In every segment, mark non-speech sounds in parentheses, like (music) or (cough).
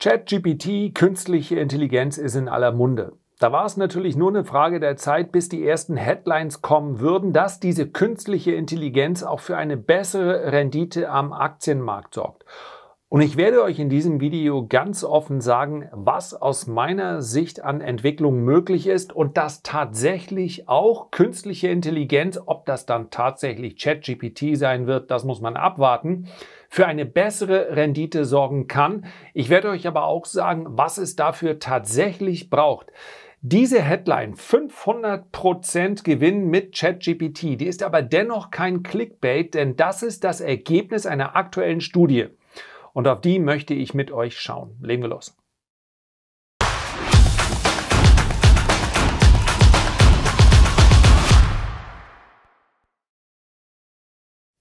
ChatGPT, künstliche Intelligenz ist in aller Munde. Da war es natürlich nur eine Frage der Zeit, bis die ersten Headlines kommen würden, dass diese künstliche Intelligenz auch für eine bessere Rendite am Aktienmarkt sorgt. Und ich werde euch in diesem Video ganz offen sagen, was aus meiner Sicht an Entwicklung möglich ist und dass tatsächlich auch künstliche Intelligenz, ob das dann tatsächlich ChatGPT sein wird, das muss man abwarten, für eine bessere Rendite sorgen kann. Ich werde euch aber auch sagen, was es dafür tatsächlich braucht. Diese Headline 500% Gewinn mit ChatGPT, die ist aber dennoch kein Clickbait, denn das ist das Ergebnis einer aktuellen Studie. Und auf die möchte ich mit euch schauen. Legen wir los.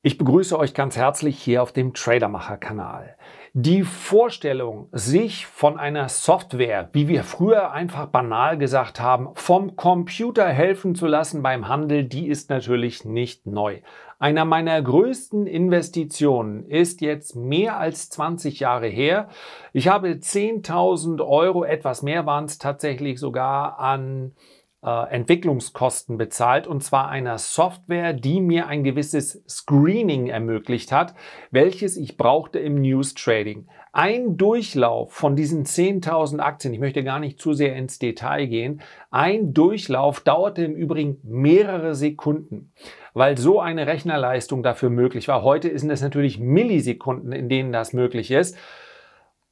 Ich begrüße euch ganz herzlich hier auf dem Tradermacher-Kanal. Die Vorstellung, sich von einer Software, wie wir früher einfach banal gesagt haben, vom Computer helfen zu lassen beim Handel, die ist natürlich nicht neu. Einer meiner größten Investitionen ist jetzt mehr als 20 Jahre her. Ich habe 10.000 Euro, etwas mehr waren es tatsächlich sogar an äh, Entwicklungskosten bezahlt und zwar einer Software, die mir ein gewisses Screening ermöglicht hat, welches ich brauchte im News Trading. Ein Durchlauf von diesen 10.000 Aktien, ich möchte gar nicht zu sehr ins Detail gehen, ein Durchlauf dauerte im Übrigen mehrere Sekunden, weil so eine Rechnerleistung dafür möglich war. Heute sind es natürlich Millisekunden, in denen das möglich ist.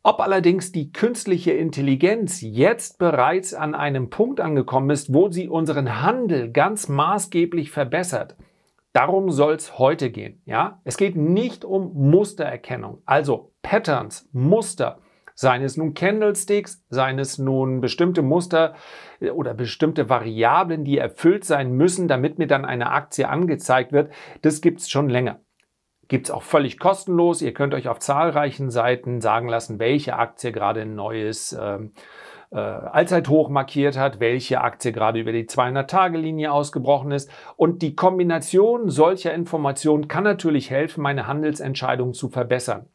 Ob allerdings die künstliche Intelligenz jetzt bereits an einem Punkt angekommen ist, wo sie unseren Handel ganz maßgeblich verbessert, darum soll es heute gehen. Ja? Es geht nicht um Mustererkennung, also Patterns, Muster. Seien es nun Candlesticks, seien es nun bestimmte Muster äh, oder bestimmte Variablen, die erfüllt sein müssen, damit mir dann eine Aktie angezeigt wird, das gibt es schon länger. Gibt es auch völlig kostenlos. Ihr könnt euch auf zahlreichen Seiten sagen lassen, welche Aktie gerade ein neues äh, äh, Allzeithoch markiert hat, welche Aktie gerade über die 200-Tage-Linie ausgebrochen ist. Und die Kombination solcher Informationen kann natürlich helfen, meine Handelsentscheidungen zu verbessern.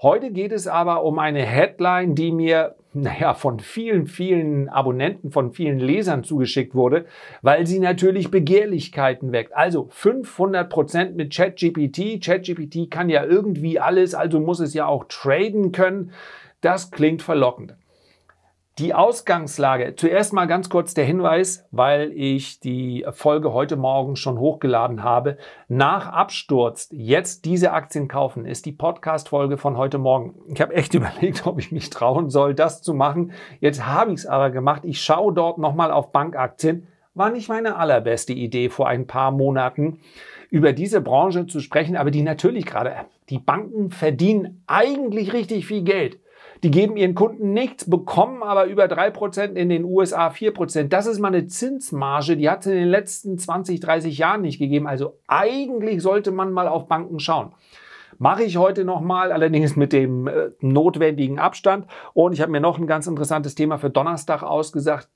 Heute geht es aber um eine Headline, die mir, naja, von vielen, vielen Abonnenten, von vielen Lesern zugeschickt wurde, weil sie natürlich Begehrlichkeiten weckt. Also 500 Prozent mit ChatGPT. ChatGPT kann ja irgendwie alles, also muss es ja auch traden können. Das klingt verlockend. Die Ausgangslage. Zuerst mal ganz kurz der Hinweis, weil ich die Folge heute Morgen schon hochgeladen habe. Nach Absturz jetzt diese Aktien kaufen ist die Podcast-Folge von heute Morgen. Ich habe echt (laughs) überlegt, ob ich mich trauen soll, das zu machen. Jetzt habe ich es aber gemacht. Ich schaue dort nochmal auf Bankaktien. War nicht meine allerbeste Idee vor ein paar Monaten, über diese Branche zu sprechen, aber die natürlich gerade, die Banken verdienen eigentlich richtig viel Geld. Die geben ihren Kunden nichts, bekommen aber über drei Prozent in den USA vier Prozent. Das ist mal eine Zinsmarge, die hat es in den letzten 20, 30 Jahren nicht gegeben. Also eigentlich sollte man mal auf Banken schauen. Mache ich heute nochmal, allerdings mit dem äh, notwendigen Abstand. Und ich habe mir noch ein ganz interessantes Thema für Donnerstag ausgesucht.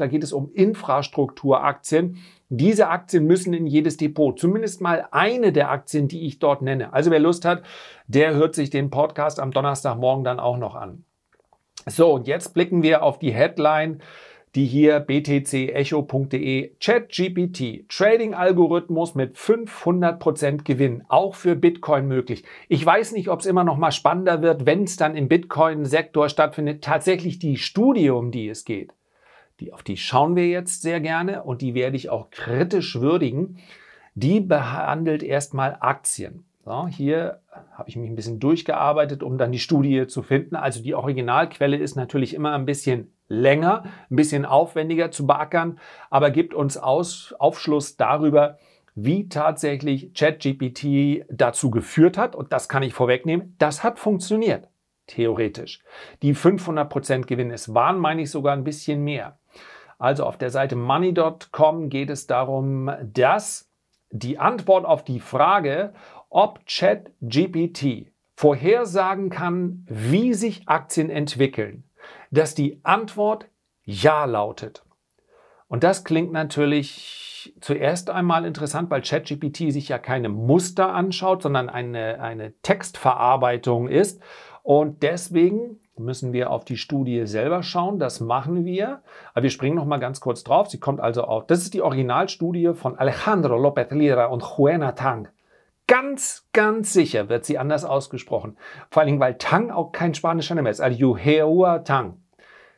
Da geht es um Infrastrukturaktien. Diese Aktien müssen in jedes Depot. Zumindest mal eine der Aktien, die ich dort nenne. Also wer Lust hat, der hört sich den Podcast am Donnerstagmorgen dann auch noch an. So, und jetzt blicken wir auf die Headline, die hier btcecho.de ChatGPT Trading Algorithmus mit 500% Gewinn, auch für Bitcoin möglich. Ich weiß nicht, ob es immer noch mal spannender wird, wenn es dann im Bitcoin Sektor stattfindet, tatsächlich die Studie, um die es geht die, auf die schauen wir jetzt sehr gerne und die werde ich auch kritisch würdigen, die behandelt erstmal Aktien. So, hier habe ich mich ein bisschen durchgearbeitet, um dann die Studie zu finden. Also die Originalquelle ist natürlich immer ein bisschen länger, ein bisschen aufwendiger zu beackern, aber gibt uns Aus, Aufschluss darüber, wie tatsächlich ChatGPT dazu geführt hat. Und das kann ich vorwegnehmen, das hat funktioniert, theoretisch. Die 500% Prozent Gewinne, es waren, meine ich, sogar ein bisschen mehr. Also auf der Seite money.com geht es darum, dass die Antwort auf die Frage, ob ChatGPT vorhersagen kann, wie sich Aktien entwickeln, dass die Antwort Ja lautet. Und das klingt natürlich zuerst einmal interessant, weil ChatGPT sich ja keine Muster anschaut, sondern eine, eine Textverarbeitung ist. Und deswegen müssen wir auf die Studie selber schauen. Das machen wir. Aber wir springen noch mal ganz kurz drauf. Sie kommt also auf. Das ist die Originalstudie von Alejandro López Lira und Juana Tang. Ganz, ganz sicher wird sie anders ausgesprochen. Vor allen Dingen, weil Tang auch kein spanischer Name ist. Aljuheua also Tang.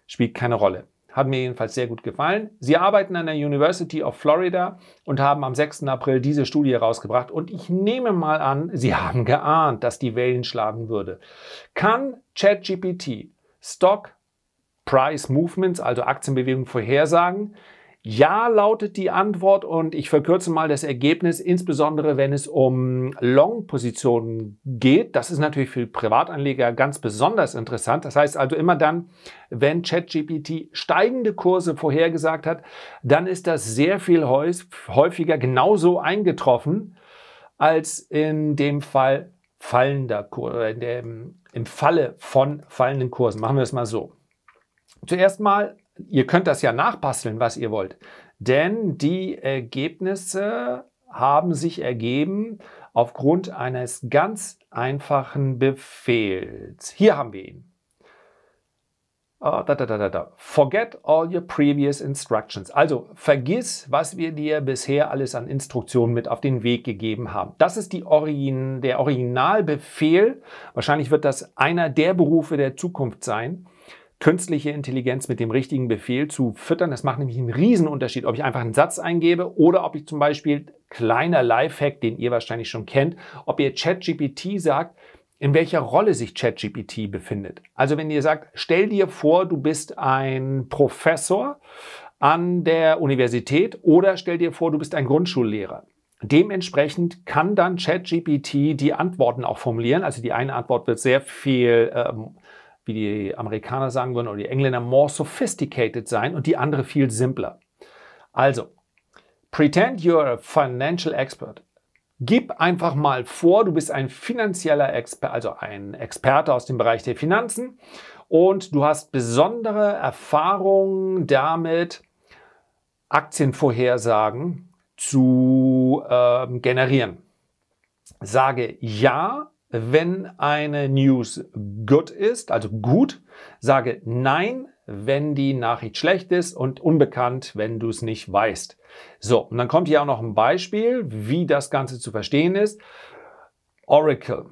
Spielt keine Rolle. Hat mir jedenfalls sehr gut gefallen. Sie arbeiten an der University of Florida und haben am 6. April diese Studie herausgebracht. Und ich nehme mal an, Sie (laughs) haben geahnt, dass die Wellen schlagen würde. Kann ChatGPT Stock Price Movements, also Aktienbewegungen vorhersagen? Ja lautet die Antwort und ich verkürze mal das Ergebnis, insbesondere wenn es um Long-Positionen geht. Das ist natürlich für Privatanleger ganz besonders interessant. Das heißt also immer dann, wenn ChatGPT steigende Kurse vorhergesagt hat, dann ist das sehr viel häufiger genauso eingetroffen als in dem Fall fallender Kurse, äh, im Falle von fallenden Kursen. Machen wir es mal so. Zuerst mal Ihr könnt das ja nachbasteln, was ihr wollt. Denn die Ergebnisse haben sich ergeben aufgrund eines ganz einfachen Befehls. Hier haben wir ihn. Oh, da, da, da, Forget all your previous instructions. Also vergiss, was wir dir bisher alles an Instruktionen mit auf den Weg gegeben haben. Das ist Origin, der Originalbefehl. Wahrscheinlich wird das einer der Berufe der Zukunft sein künstliche Intelligenz mit dem richtigen Befehl zu füttern. Das macht nämlich einen Riesenunterschied, ob ich einfach einen Satz eingebe oder ob ich zum Beispiel, kleiner Lifehack, den ihr wahrscheinlich schon kennt, ob ihr ChatGPT sagt, in welcher Rolle sich ChatGPT befindet. Also wenn ihr sagt, stell dir vor, du bist ein Professor an der Universität oder stell dir vor, du bist ein Grundschullehrer. Dementsprechend kann dann ChatGPT die Antworten auch formulieren. Also die eine Antwort wird sehr viel ähm, wie die Amerikaner sagen würden oder die Engländer, more sophisticated sein und die andere viel simpler. Also, pretend you're a financial expert. Gib einfach mal vor, du bist ein finanzieller Experte, also ein Experte aus dem Bereich der Finanzen und du hast besondere Erfahrungen damit, Aktienvorhersagen zu äh, generieren. Sage ja wenn eine News good ist, also gut. Sage nein, wenn die Nachricht schlecht ist und unbekannt, wenn du es nicht weißt. So, und dann kommt hier auch noch ein Beispiel, wie das Ganze zu verstehen ist. Oracle.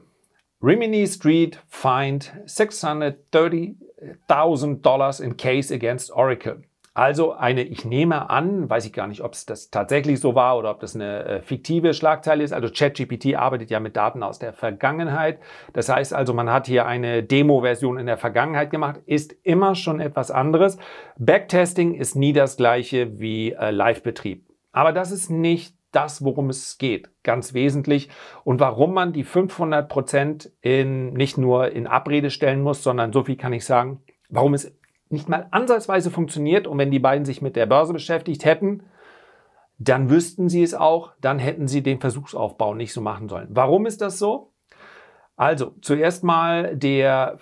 Rimini Street fined 630.000 Dollars in case against Oracle. Also eine, ich nehme an, weiß ich gar nicht, ob es das tatsächlich so war oder ob das eine äh, fiktive Schlagzeile ist. Also ChatGPT arbeitet ja mit Daten aus der Vergangenheit. Das heißt also, man hat hier eine Demo-Version in der Vergangenheit gemacht, ist immer schon etwas anderes. Backtesting ist nie das gleiche wie äh, Live-Betrieb. Aber das ist nicht das, worum es geht, ganz wesentlich und warum man die 500 Prozent in, nicht nur in Abrede stellen muss, sondern so viel kann ich sagen, warum es nicht mal ansatzweise funktioniert. Und wenn die beiden sich mit der Börse beschäftigt hätten, dann wüssten sie es auch, dann hätten sie den Versuchsaufbau nicht so machen sollen. Warum ist das so? Also, zuerst mal der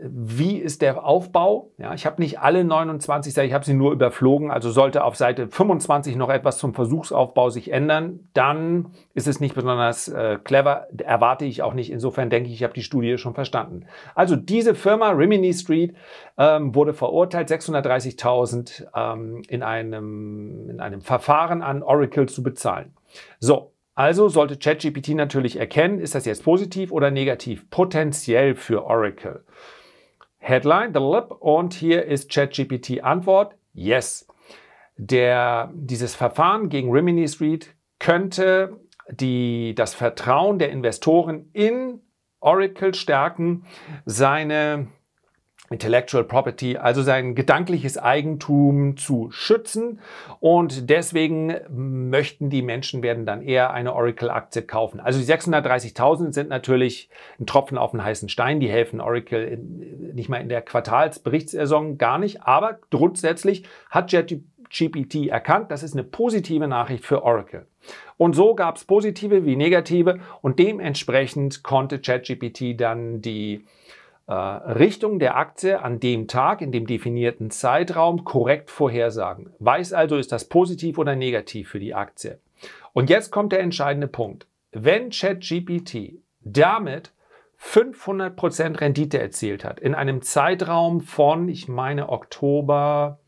wie ist der Aufbau? Ja, ich habe nicht alle 29 Seiten, ich habe sie nur überflogen, also sollte auf Seite 25 noch etwas zum Versuchsaufbau sich ändern, dann ist es nicht besonders äh, clever, erwarte ich auch nicht. Insofern denke ich, ich habe die Studie schon verstanden. Also diese Firma Rimini Street ähm, wurde verurteilt, 630.000 ähm, in, einem, in einem Verfahren an Oracle zu bezahlen. So, also sollte ChatGPT natürlich erkennen, ist das jetzt positiv oder negativ, potenziell für Oracle. Headline, the Lip, und hier ist ChatGPT Antwort, yes. Der, dieses Verfahren gegen Rimini Street könnte die, das Vertrauen der Investoren in Oracle stärken, seine Intellectual Property, also sein gedankliches Eigentum zu schützen. Und deswegen möchten die Menschen werden dann eher eine Oracle-Aktie kaufen. Also die 630.000 sind natürlich ein Tropfen auf den heißen Stein. Die helfen Oracle in, nicht mal in der Quartalsberichtssaison gar nicht. Aber grundsätzlich hat JetGPT erkannt, das ist eine positive Nachricht für Oracle. Und so gab es positive wie negative und dementsprechend konnte ChatGPT dann die äh, Richtung der Aktie an dem Tag in dem definierten Zeitraum korrekt vorhersagen. Weiß also, ist das positiv oder negativ für die Aktie. Und jetzt kommt der entscheidende Punkt. Wenn ChatGPT damit 500% Rendite erzielt hat in einem Zeitraum von, ich meine, Oktober,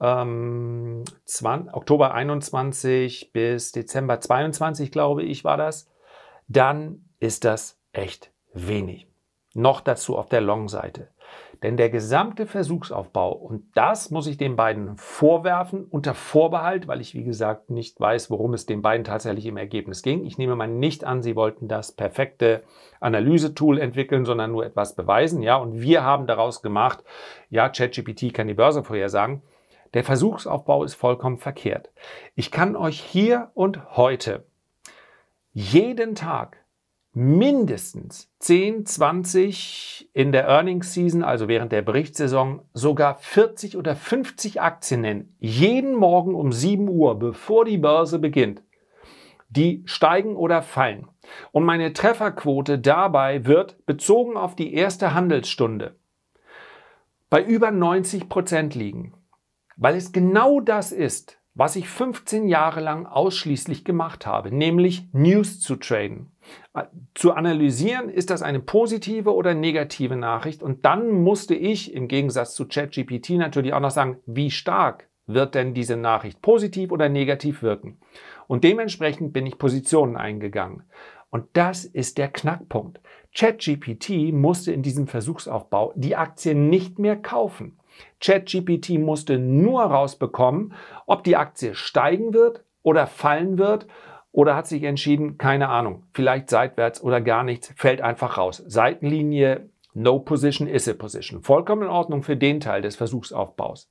ähm, 20, Oktober 21 bis Dezember 22, glaube ich, war das, dann ist das echt wenig. Noch dazu auf der Long-Seite. Denn der gesamte Versuchsaufbau, und das muss ich den beiden vorwerfen, unter Vorbehalt, weil ich, wie gesagt, nicht weiß, worum es den beiden tatsächlich im Ergebnis ging. Ich nehme mal nicht an, sie wollten das perfekte Analyse-Tool entwickeln, sondern nur etwas beweisen. Ja, und wir haben daraus gemacht, ja, ChatGPT kann die Börse vorhersagen. Der Versuchsaufbau ist vollkommen verkehrt. Ich kann euch hier und heute jeden Tag mindestens 10, 20 in der Earnings Season, also während der Berichtssaison, sogar 40 oder 50 Aktien nennen, jeden Morgen um 7 Uhr, bevor die Börse beginnt, die steigen oder fallen. Und meine Trefferquote dabei wird, bezogen auf die erste Handelsstunde, bei über 90 Prozent liegen. Weil es genau das ist, was ich 15 Jahre lang ausschließlich gemacht habe, nämlich News zu traden. Äh, zu analysieren, ist das eine positive oder negative Nachricht? Und dann musste ich im Gegensatz zu ChatGPT natürlich auch noch sagen, wie stark wird denn diese Nachricht positiv oder negativ wirken? Und dementsprechend bin ich Positionen eingegangen. Und das ist der Knackpunkt. ChatGPT musste in diesem Versuchsaufbau die Aktien nicht mehr kaufen. ChatGPT musste nur rausbekommen, ob die Aktie steigen wird oder fallen wird oder hat sich entschieden, keine Ahnung, vielleicht seitwärts oder gar nichts, fällt einfach raus. Seitenlinie, no position is a position. Vollkommen in Ordnung für den Teil des Versuchsaufbaus.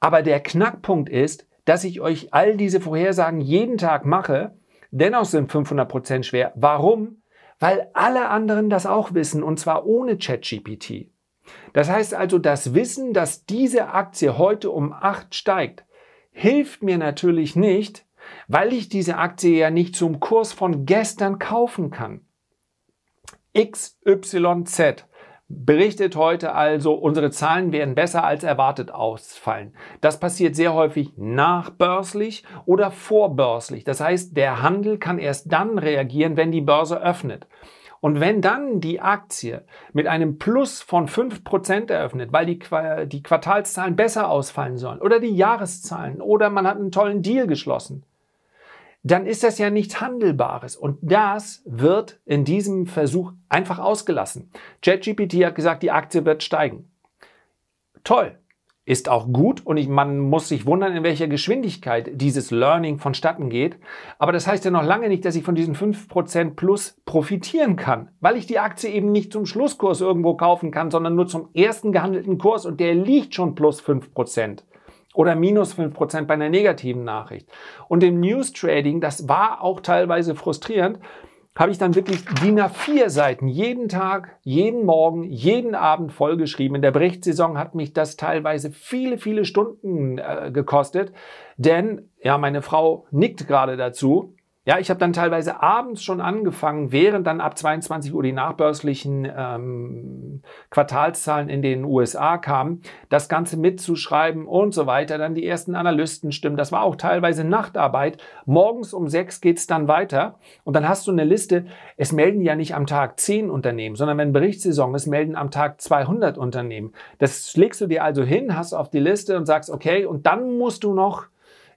Aber der Knackpunkt ist, dass ich euch all diese Vorhersagen jeden Tag mache, dennoch sind 500% Prozent schwer. Warum? Weil alle anderen das auch wissen und zwar ohne ChatGPT. Das heißt also, das Wissen, dass diese Aktie heute um 8 steigt, hilft mir natürlich nicht, weil ich diese Aktie ja nicht zum Kurs von gestern kaufen kann. XYZ berichtet heute also, unsere Zahlen werden besser als erwartet ausfallen. Das passiert sehr häufig nachbörslich oder vorbörslich. Das heißt, der Handel kann erst dann reagieren, wenn die Börse öffnet. Und wenn dann die Aktie mit einem Plus von 5% eröffnet, weil die, die Quartalszahlen besser ausfallen sollen oder die Jahreszahlen oder man hat einen tollen Deal geschlossen, dann ist das ja nichts Handelbares. Und das wird in diesem Versuch einfach ausgelassen. ChatGPT hat gesagt, die Aktie wird steigen. Toll ist auch gut und ich, man muss sich wundern, in welcher Geschwindigkeit dieses Learning vonstatten geht. Aber das heißt ja noch lange nicht, dass ich von diesen 5% plus profitieren kann, weil ich die Aktie eben nicht zum Schlusskurs irgendwo kaufen kann, sondern nur zum ersten gehandelten Kurs und der liegt schon plus 5% oder minus 5% bei einer negativen Nachricht. Und im News Trading, das war auch teilweise frustrierend, habe ich dann wirklich die nach vier Seiten jeden Tag, jeden Morgen, jeden Abend vollgeschrieben. In der Berichtssaison hat mich das teilweise viele, viele Stunden äh, gekostet, denn ja, meine Frau nickt gerade dazu. Ja, ich habe dann teilweise abends schon angefangen, während dann ab 22 Uhr die nachbörslichen ähm, Quartalszahlen in den USA kamen, das Ganze mitzuschreiben und so weiter. Dann die ersten Analysten stimmen. Das war auch teilweise Nachtarbeit. Morgens um sechs geht's dann weiter und dann hast du eine Liste. Es melden ja nicht am Tag zehn Unternehmen, sondern wenn Berichtssaison ist, melden am Tag 200 Unternehmen. Das schlägst du dir also hin, hast auf die Liste und sagst, okay, und dann musst du noch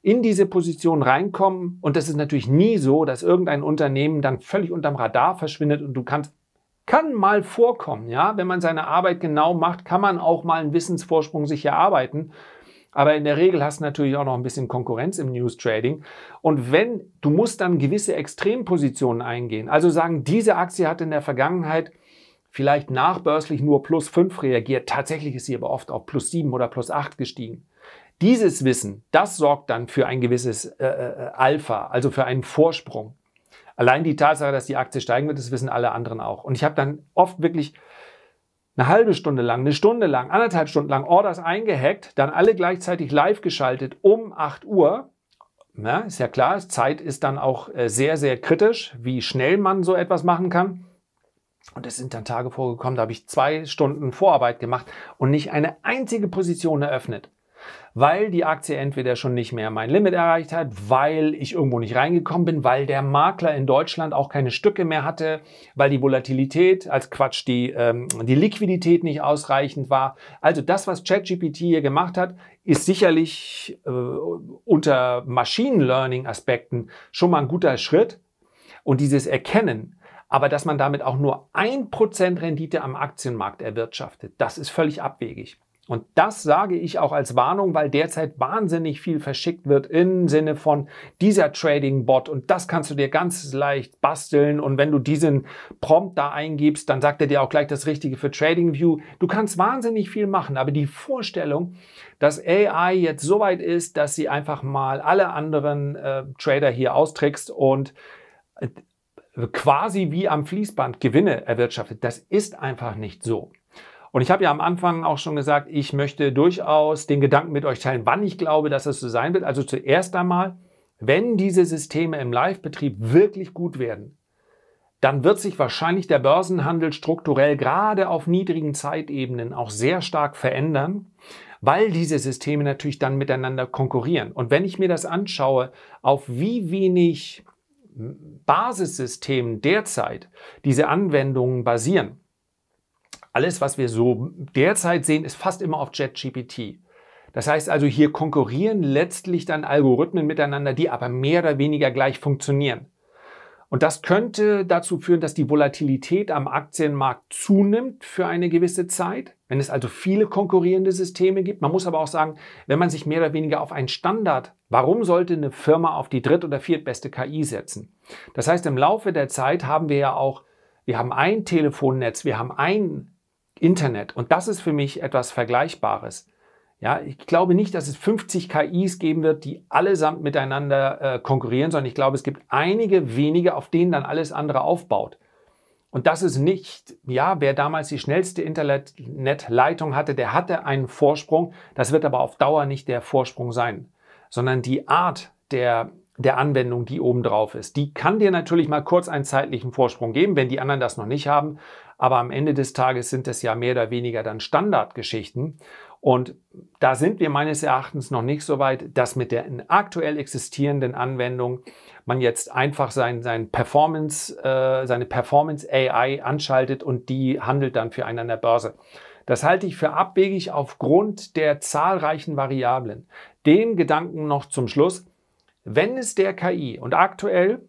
in diese Position reinkommen. Und das ist natürlich nie so, dass irgendein Unternehmen dann völlig unterm Radar verschwindet und du kannst kann mal vorkommen, ja. Wenn man seine Arbeit genau macht, kann man auch mal einen Wissensvorsprung sich erarbeiten. Aber in der Regel hast du natürlich auch noch ein bisschen Konkurrenz im News Trading. Und wenn, du musst dann gewisse Extrempositionen eingehen. Also sagen, diese Aktie hat in der Vergangenheit vielleicht nachbörslich nur plus fünf reagiert. Tatsächlich ist sie aber oft auf plus sieben oder plus acht gestiegen. Dieses Wissen, das sorgt dann für ein gewisses äh, äh, äh, Alpha, also für einen Vorsprung. Allein die Tatsache, dass die Aktie steigen wird, das wissen alle anderen auch. Und ich habe dann oft wirklich eine halbe Stunde lang, eine Stunde lang, anderthalb Stunden lang Orders eingehackt, dann alle gleichzeitig live geschaltet um 8 Uhr. Na, ist ja klar, Zeit ist dann auch äh, sehr, sehr kritisch, wie schnell man so etwas machen kann. Und es sind dann Tage vorgekommen, da habe ich zwei Stunden Vorarbeit gemacht und nicht eine einzige Position eröffnet weil die Aktie entweder schon nicht mehr mein Limit erreicht hat, weil ich irgendwo nicht reingekommen bin, weil der Makler in Deutschland auch keine Stücke mehr hatte, weil die Volatilität, als Quatsch, die, ähm, die Liquidität nicht ausreichend war. Also das, was ChatGPT hier gemacht hat, ist sicherlich äh, unter Machine Learning Aspekten schon mal ein guter Schritt. Und dieses Erkennen, aber dass man damit auch nur ein Prozent Rendite am Aktienmarkt erwirtschaftet, das ist völlig abwegig. Und das sage ich auch als Warnung, weil derzeit wahnsinnig viel verschickt wird im Sinne von dieser Trading-Bot und das kannst du dir ganz leicht basteln und wenn du diesen Prompt da eingibst, dann sagt er dir auch gleich das Richtige für TradingView. Du kannst wahnsinnig viel machen, aber die Vorstellung, dass AI jetzt so weit ist, dass sie einfach mal alle anderen äh, Trader hier austrickst und äh, quasi wie am Fließband Gewinne erwirtschaftet, das ist einfach nicht so. Und ich habe ja am Anfang auch schon gesagt, ich möchte durchaus den Gedanken mit euch teilen, wann ich glaube, dass das so sein wird. Also zuerst einmal, wenn diese Systeme im Live-Betrieb wirklich gut werden, dann wird sich wahrscheinlich der Börsenhandel strukturell gerade auf niedrigen Zeitebenen auch sehr stark verändern, weil diese Systeme natürlich dann miteinander konkurrieren. Und wenn ich mir das anschaue, auf wie wenig Basissystemen derzeit diese Anwendungen basieren, alles, was wir so derzeit sehen, ist fast immer auf JetGPT. Das heißt also, hier konkurrieren letztlich dann Algorithmen miteinander, die aber mehr oder weniger gleich funktionieren. Und das könnte dazu führen, dass die Volatilität am Aktienmarkt zunimmt für eine gewisse Zeit, wenn es also viele konkurrierende Systeme gibt. Man muss aber auch sagen, wenn man sich mehr oder weniger auf einen Standard, warum sollte eine Firma auf die dritt- oder viertbeste KI setzen? Das heißt, im Laufe der Zeit haben wir ja auch, wir haben ein Telefonnetz, wir haben ein Internet. Und das ist für mich etwas Vergleichbares. Ja, ich glaube nicht, dass es 50 KIs geben wird, die allesamt miteinander äh, konkurrieren, sondern ich glaube, es gibt einige wenige, auf denen dann alles andere aufbaut. Und das ist nicht, ja, wer damals die schnellste Internetleitung hatte, der hatte einen Vorsprung. Das wird aber auf Dauer nicht der Vorsprung sein, sondern die Art der, der Anwendung, die obendrauf ist. Die kann dir natürlich mal kurz einen zeitlichen Vorsprung geben, wenn die anderen das noch nicht haben aber am Ende des Tages sind das ja mehr oder weniger dann Standardgeschichten. Und da sind wir meines Erachtens noch nicht so weit, dass mit der aktuell existierenden Anwendung man jetzt einfach sein, sein Performance, äh, seine Performance AI anschaltet und die handelt dann für einen an der Börse. Das halte ich für abwegig aufgrund der zahlreichen Variablen. Den Gedanken noch zum Schluss. Wenn es der KI und aktuell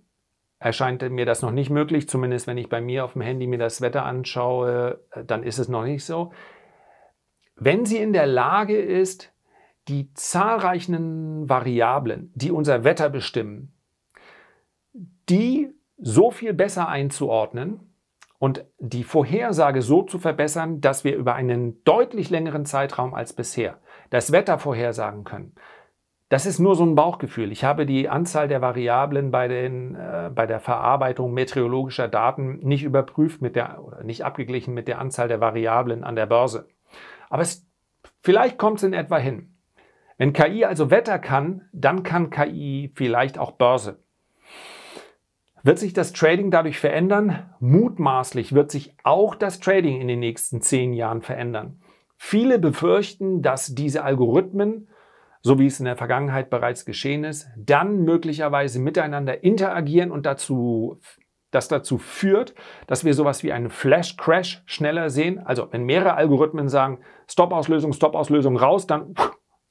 erscheint mir das noch nicht möglich. Zumindest wenn ich bei mir auf dem Handy mir das Wetter anschaue, äh, dann ist es noch nicht so. Wenn sie in der Lage ist, die zahlreichen Variablen, die unser Wetter bestimmen, die so viel besser einzuordnen und die Vorhersage so zu verbessern, dass wir über einen deutlich längeren Zeitraum als bisher das Wetter vorhersagen können, das ist nur so ein Bauchgefühl. Ich habe die Anzahl der Variablen bei, den, äh, bei der Verarbeitung meteorologischer Daten nicht überprüft mit der, oder nicht abgeglichen mit der Anzahl der Variablen an der Börse. Aber es, vielleicht kommt es in etwa hin. Wenn KI also Wetter kann, dann kann KI vielleicht auch Börse. Wird sich das Trading dadurch verändern? Mutmaßlich wird sich auch das Trading in den nächsten zehn Jahren verändern. Viele befürchten, dass diese Algorithmen so wie es in der Vergangenheit bereits geschehen ist, dann möglicherweise miteinander interagieren und dazu das dazu führt, dass wir sowas wie einen Flash-Crash schneller sehen. Also wenn mehrere Algorithmen sagen, Stop-Auslösung, Stop-Auslösung raus, dann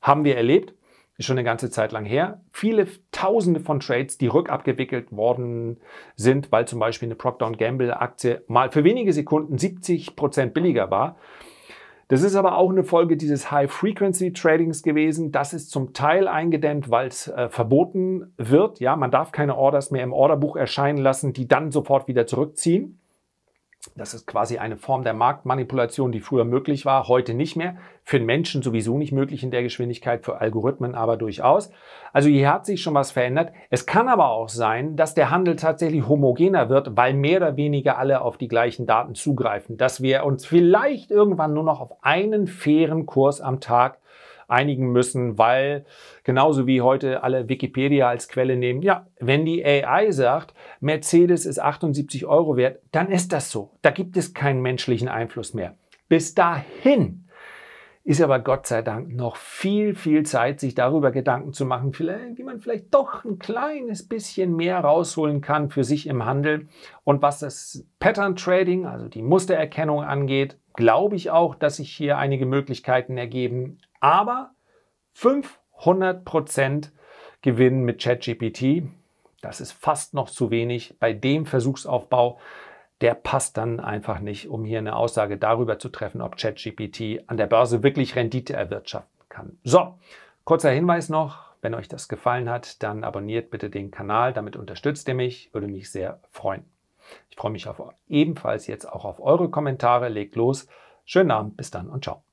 haben wir erlebt, ist schon eine ganze Zeit lang her, viele Tausende von Trades, die rückabgewickelt worden sind, weil zum Beispiel eine Procter Gamble Aktie mal für wenige Sekunden 70 Prozent billiger war. Das ist aber auch eine Folge dieses High-Frequency-Tradings gewesen. Das ist zum Teil eingedämmt, weil es äh, verboten wird. Ja, man darf keine Orders mehr im Orderbuch erscheinen lassen, die dann sofort wieder zurückziehen. Das ist quasi eine Form der Marktmanipulation, die früher möglich war, heute nicht mehr. Für den Menschen sowieso nicht möglich in der Geschwindigkeit, für Algorithmen aber durchaus. Also hier hat sich schon was verändert. Es kann aber auch sein, dass der Handel tatsächlich homogener wird, weil mehr oder weniger alle auf die gleichen Daten zugreifen, dass wir uns vielleicht irgendwann nur noch auf einen fairen Kurs am Tag einigen müssen, weil genauso wie heute alle Wikipedia als Quelle nehmen, ja, wenn die AI sagt, Mercedes ist 78 Euro wert, dann ist das so. Da gibt es keinen menschlichen Einfluss mehr. Bis dahin ist aber Gott sei Dank noch viel, viel Zeit, sich darüber Gedanken zu machen, wie man vielleicht doch ein kleines bisschen mehr rausholen kann für sich im Handel. Und was das Pattern Trading, also die Mustererkennung angeht, glaube ich auch, dass sich hier einige Möglichkeiten ergeben. Aber 500% Gewinn mit ChatGPT, das ist fast noch zu wenig. Bei dem Versuchsaufbau, der passt dann einfach nicht, um hier eine Aussage darüber zu treffen, ob ChatGPT an der Börse wirklich Rendite erwirtschaften kann. So, kurzer Hinweis noch. Wenn euch das gefallen hat, dann abonniert bitte den Kanal, damit unterstützt ihr mich, würde mich sehr freuen. Ich freue mich auf, ebenfalls jetzt auch auf eure Kommentare. Legt los. Schönen Abend, bis dann und ciao.